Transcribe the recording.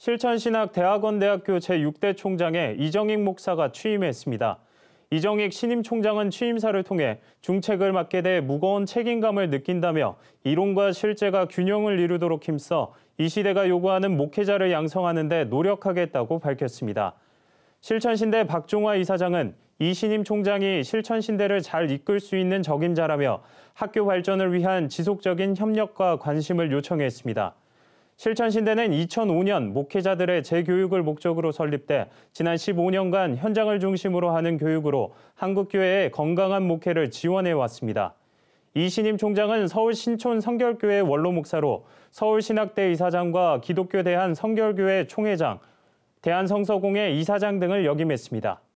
실천신학대학원대학교 제6대 총장에 이정익 목사가 취임했습니다. 이정익 신임 총장은 취임사를 통해 중책을 맡게 돼 무거운 책임감을 느낀다며 이론과 실제가 균형을 이루도록 힘써 이 시대가 요구하는 목회자를 양성하는 데 노력하겠다고 밝혔습니다. 실천신대 박종화 이사장은 이 신임 총장이 실천신대를 잘 이끌 수 있는 적임자라며 학교 발전을 위한 지속적인 협력과 관심을 요청했습니다. 실천신대는 2005년 목회자들의 재교육을 목적으로 설립돼 지난 15년간 현장을 중심으로 하는 교육으로 한국교회의 건강한 목회를 지원해 왔습니다. 이신임 총장은 서울 신촌 성결교회 원로 목사로 서울신학대 이사장과 기독교 대한 성결교회 총회장, 대한성서공회 이사장 등을 역임했습니다.